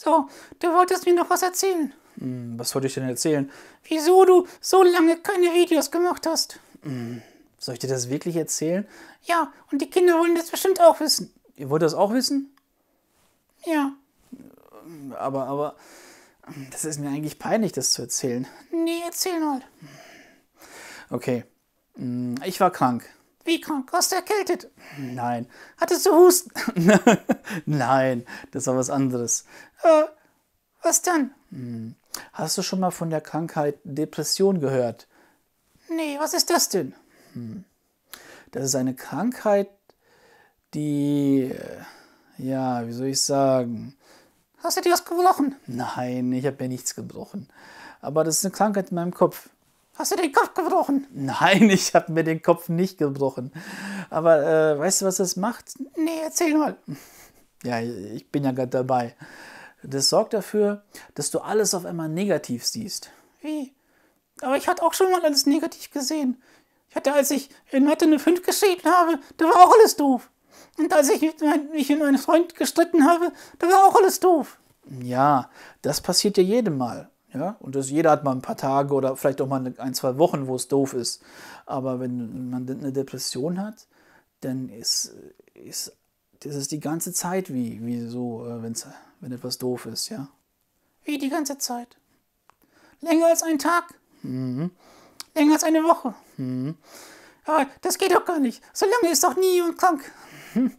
So, du wolltest mir noch was erzählen. Hm, was wollte ich denn erzählen? Wieso du so lange keine Videos gemacht hast. Hm, soll ich dir das wirklich erzählen? Ja, und die Kinder wollen das bestimmt auch wissen. Ihr wollt das auch wissen? Ja. Aber, aber, das ist mir eigentlich peinlich, das zu erzählen. Nee, erzähl mal. Okay. Hm, ich war krank. Wie krank? Warst du erkältet? Nein. Hattest du Husten? Nein, das war was anderes. Äh, was dann? Hm. Hast du schon mal von der Krankheit Depression gehört? Nee, was ist das denn? Hm. Das ist eine Krankheit, die, äh, ja, wie soll ich sagen? Hast du dir was gebrochen? Nein, ich habe mir nichts gebrochen. Aber das ist eine Krankheit in meinem Kopf. Hast du den Kopf gebrochen? Nein, ich habe mir den Kopf nicht gebrochen. Aber äh, weißt du, was das macht? Nee, erzähl mal. Ja, ich bin ja gerade dabei. Das sorgt dafür, dass du alles auf einmal negativ siehst. Wie? Aber ich hatte auch schon mal alles negativ gesehen. Ich hatte, als ich in Mathe eine 5 geschrieben habe, da war auch alles doof. Und als ich mich mit meinem Freund gestritten habe, da war auch alles doof. Ja, das passiert ja jedem Mal. Ja, und das, jeder hat mal ein paar Tage oder vielleicht auch mal ein, zwei Wochen, wo es doof ist. Aber wenn man eine Depression hat, dann ist, ist das ist die ganze Zeit wie, wie so, äh, wenn's, wenn etwas doof ist, ja. Wie die ganze Zeit. Länger als ein Tag. Mhm. Länger als eine Woche. Mhm. Aber ah, das geht doch gar nicht. Solange ist doch nie jemand krank.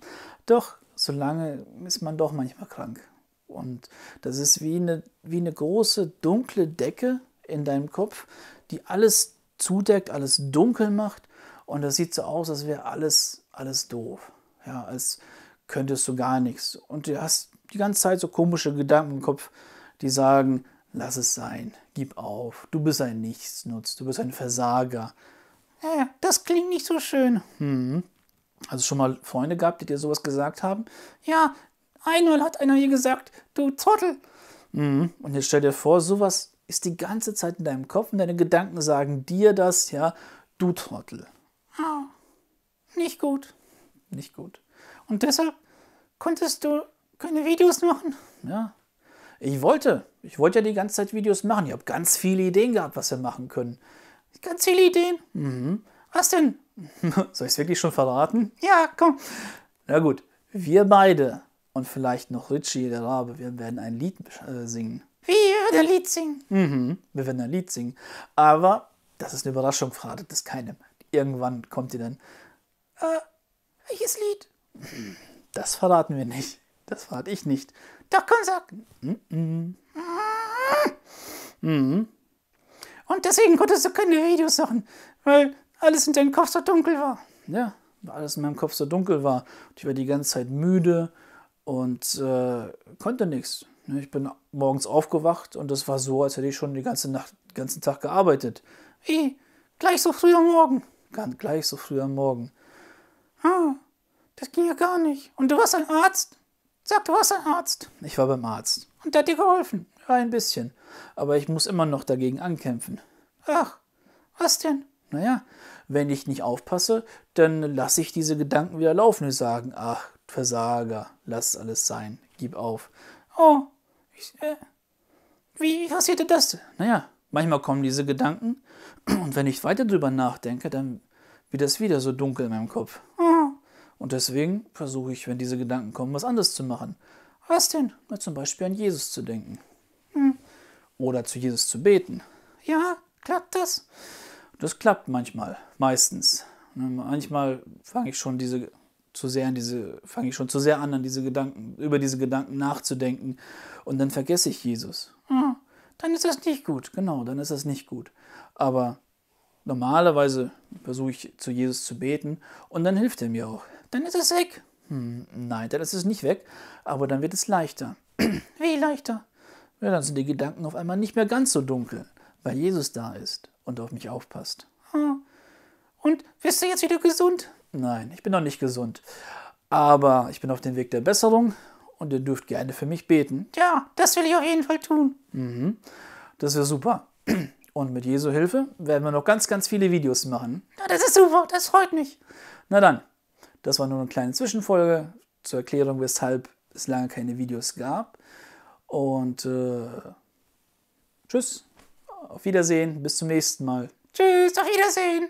doch, solange ist man doch manchmal krank. Und das ist wie eine, wie eine große dunkle Decke in deinem Kopf, die alles zudeckt, alles dunkel macht. Und das sieht so aus, als wäre alles, alles doof. Ja, als könntest du gar nichts. Und du hast die ganze Zeit so komische Gedanken im Kopf, die sagen, lass es sein, gib auf, du bist ein Nichtsnutz, du bist ein Versager. Äh, das klingt nicht so schön. Hm. Also schon mal Freunde gehabt, die dir sowas gesagt haben? Ja, Einmal hat einer hier gesagt, du Trottel. Mhm. Und jetzt stell dir vor, sowas ist die ganze Zeit in deinem Kopf und deine Gedanken sagen dir das, ja, du Trottel. Oh, nicht gut. Nicht gut. Und deshalb konntest du keine Videos machen. Ja. Ich wollte, ich wollte ja die ganze Zeit Videos machen. Ich habe ganz viele Ideen gehabt, was wir machen können. Ganz viele Ideen. Mhm. Was denn? Soll ich es wirklich schon verraten? Ja, komm. Na gut, wir beide und vielleicht noch Richie der Rabe. Wir werden ein Lied äh, singen. Wir werden ein Lied singen. Mhm, wir werden ein Lied singen. Aber das ist eine Überraschung, verratet das keinem. Irgendwann kommt ihr dann. Äh, welches Lied? Das verraten wir nicht. Das verrate ich nicht. Doch, komm, sag. Mhm. Mhm. mhm. Und deswegen konntest du keine Videos machen, weil alles in deinem Kopf so dunkel war. Ja, weil alles in meinem Kopf so dunkel war. Und ich war die ganze Zeit müde und äh, konnte nichts. Ne? Ich bin morgens aufgewacht und es war so, als hätte ich schon die ganze Nacht, den ganzen Tag gearbeitet. Wie? Gleich so früh am Morgen? Ganz gleich so früh am Morgen. Ah, das ging ja gar nicht. Und du warst ein Arzt? Sag, du warst ein Arzt. Ich war beim Arzt. Und der hat dir geholfen? Ja, ein bisschen. Aber ich muss immer noch dagegen ankämpfen. Ach, was denn? Naja, wenn ich nicht aufpasse, dann lasse ich diese Gedanken wieder laufen und sagen, ach, Versager, lass alles sein, gib auf. Oh, ich, äh, wie passierte das? Naja, manchmal kommen diese Gedanken und wenn ich weiter drüber nachdenke, dann wird es wieder so dunkel in meinem Kopf. Ah. Und deswegen versuche ich, wenn diese Gedanken kommen, was anderes zu machen. Was denn? Na, zum Beispiel an Jesus zu denken. Hm. Oder zu Jesus zu beten. Ja, klappt das? Das klappt manchmal, meistens. Manchmal fange ich schon diese zu sehr an diese, fange ich schon zu sehr an, an diese Gedanken, über diese Gedanken nachzudenken und dann vergesse ich Jesus. Hm, dann ist das nicht gut, genau, dann ist das nicht gut. Aber normalerweise versuche ich zu Jesus zu beten und dann hilft er mir auch. Dann ist es weg. Hm, nein, dann ist es nicht weg, aber dann wird es leichter. Wie leichter? Ja, dann sind die Gedanken auf einmal nicht mehr ganz so dunkel, weil Jesus da ist und auf mich aufpasst. Hm. Und wirst du jetzt wieder gesund? Nein, ich bin noch nicht gesund. Aber ich bin auf dem Weg der Besserung und ihr dürft gerne für mich beten. Ja, das will ich auf jeden Fall tun. Mhm. Das wäre super. Und mit Jesu Hilfe werden wir noch ganz, ganz viele Videos machen. Ja, das ist super, das freut mich. Na dann, das war nur eine kleine Zwischenfolge zur Erklärung, weshalb es lange keine Videos gab. Und äh, tschüss, auf Wiedersehen, bis zum nächsten Mal. Tschüss, auf Wiedersehen.